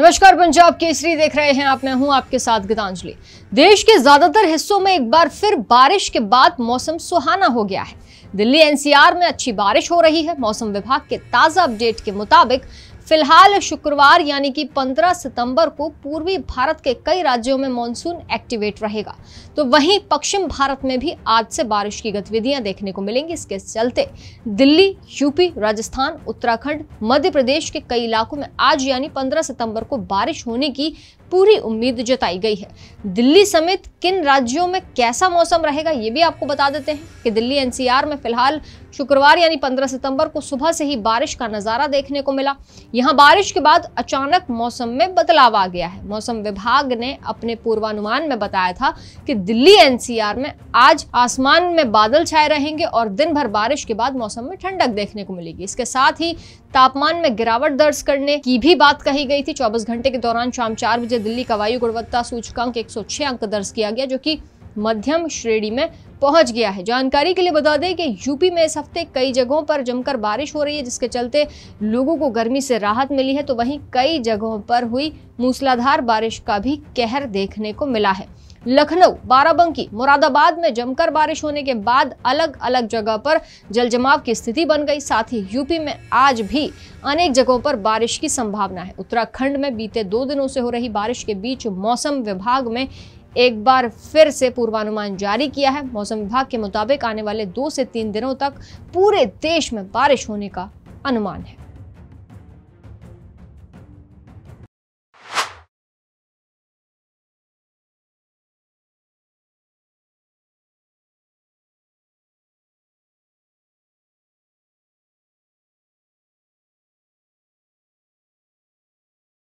नमस्कार पंजाब केसरी देख रहे हैं आप मैं हूं आपके साथ गीतांजलि देश के ज्यादातर हिस्सों में एक बार फिर बारिश के बाद मौसम सुहाना हो गया है दिल्ली एनसीआर में अच्छी बारिश हो रही है मौसम विभाग के ताज़ा अपडेट के मुताबिक फिलहाल शुक्रवार यानी कि 15 सितंबर को पूर्वी भारत के कई राज्यों में मानसून एक्टिवेट रहेगा तो वहीं पश्चिम भारत में भी आज से बारिश की गतिविधियां देखने को मिलेंगी इसके चलते दिल्ली यूपी राजस्थान उत्तराखंड मध्य प्रदेश के कई इलाकों में आज यानी 15 सितंबर को बारिश होने की पूरी उम्मीद जताई गई है दिल्ली समेत किन राज्यों में कैसा मौसम रहेगा ये भी आपको बता देते हैं कि दिल्ली एनसीआर में फिलहाल शुक्रवार यानी 15 सितंबर को सुबह से ही बारिश का नज़ारा देखने को मिला यहाँ बारिश के बाद अचानक मौसम में बदलाव आ गया है मौसम विभाग ने अपने पूर्वानुमान में बताया था कि दिल्ली एनसीआर में आज आसमान में बादल छाए रहेंगे और दिन भर बारिश के बाद मौसम में ठंडक देखने को मिलेगी इसके साथ ही तापमान में गिरावट दर्ज करने की भी बात कही गई थी चौबीस घंटे के दौरान शाम चार बजे से दिल्ली का वायु गुणवत्ता सूचकांक 106 अंक दर्ज किया गया जो कि मध्यम श्रेणी में पहुंच गया है जानकारी के लिए बता दें कि यूपी में इस हफ्ते कई जगहों पर जमकर बारिश हो रही है जिसके चलते लोगों को गर्मी से राहत मिली है तो वहीं कई जगहों पर हुई मूसलाधार बारिश का भी कहर देखने को मिला है लखनऊ बाराबंकी मुरादाबाद में जमकर बारिश होने के बाद अलग अलग जगह पर जलजमाव की स्थिति बन गई साथ ही यूपी में आज भी अनेक जगहों पर बारिश की संभावना है उत्तराखंड में बीते दो दिनों से हो रही बारिश के बीच मौसम विभाग में एक बार फिर से पूर्वानुमान जारी किया है मौसम विभाग के मुताबिक आने वाले दो से तीन दिनों तक पूरे देश में बारिश होने का अनुमान है